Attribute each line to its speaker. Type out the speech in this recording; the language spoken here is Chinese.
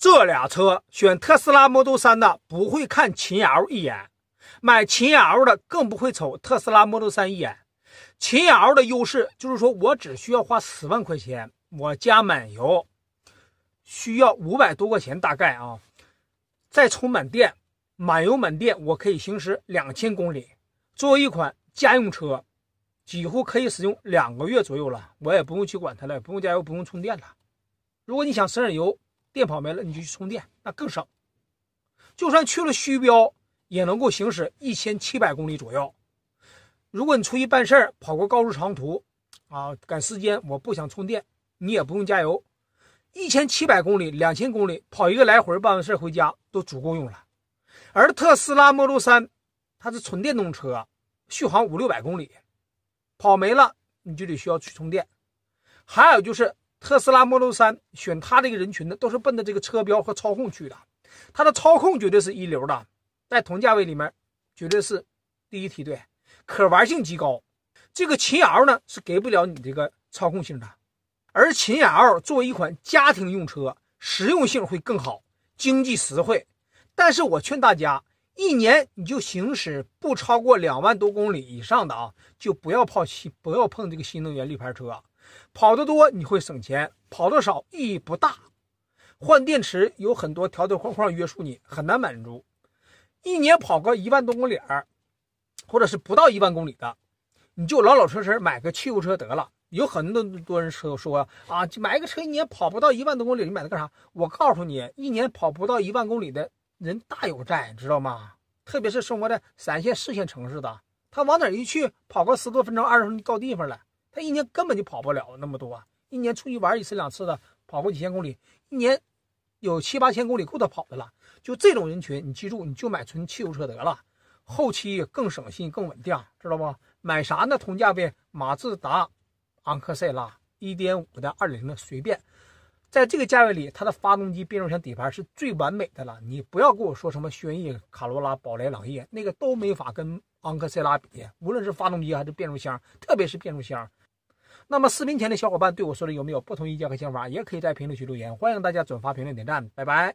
Speaker 1: 这俩车选特斯拉 Model 3的不会看秦 L 一眼，买秦 L 的更不会瞅特斯拉 Model 3一眼。秦 L 的优势就是说我只需要花十万块钱，我加满油需要五百多块钱，大概啊，再充满电，满油满电我可以行驶两千公里。作为一款家用车，几乎可以使用两个月左右了，我也不用去管它了，不用加油，不用充电了。如果你想省点油，电跑没了你就去充电，那更省。就算去了虚标，也能够行驶一千七百公里左右。如果你出去办事儿，跑过高速长途啊，赶时间，我不想充电，你也不用加油。一千七百公里、两千公里跑一个来回，办完事儿回家都足够用了。而特斯拉 Model 3，它是纯电动车，续航五六百公里，跑没了你就得需要去充电。还有就是。特斯拉 Model 3选它这个人群呢，都是奔着这个车标和操控去的。它的操控绝对是一流的，在同价位里面绝对是第一梯队，可玩性极高。这个秦 L 呢是给不了你这个操控性的，而秦 L 作为一款家庭用车，实用性会更好，经济实惠。但是我劝大家。一年你就行驶不超过两万多公里以上的啊，就不要跑新，不要碰这个新能源绿牌车。跑得多你会省钱，跑的少意义不大。换电池有很多条条框框约束你，很难满足。一年跑个一万多公里儿，或者是不到一万公里的，你就老老实实买个汽油车得了。有很多多人说说啊，就买个车一年跑不到一万多公里，你买它干啥？我告诉你，一年跑不到一万公里的。人大有债，知道吗？特别是生活在三线、四线城市的，他往哪儿一去，跑个十多分钟、二十分钟到地方了。他一年根本就跑不了那么多，一年出去玩一次、两次的，跑个几千公里，一年有七八千公里够他跑的了。就这种人群，你记住，你就买纯汽油车得了，后期更省心、更稳定，知道不？买啥呢？同价位，马自达、昂克赛拉，一点五的、二零的，随便。在这个价位里，它的发动机、变速箱、底盘是最完美的了。你不要跟我说什么轩逸、卡罗拉、宝来、朗逸，那个都没法跟昂克赛拉比，无论是发动机还是变速箱，特别是变速箱。那么，视频前的小伙伴对我说的有没有不同意见和想法，也可以在评论区留言。欢迎大家转发、评论、点赞，拜拜。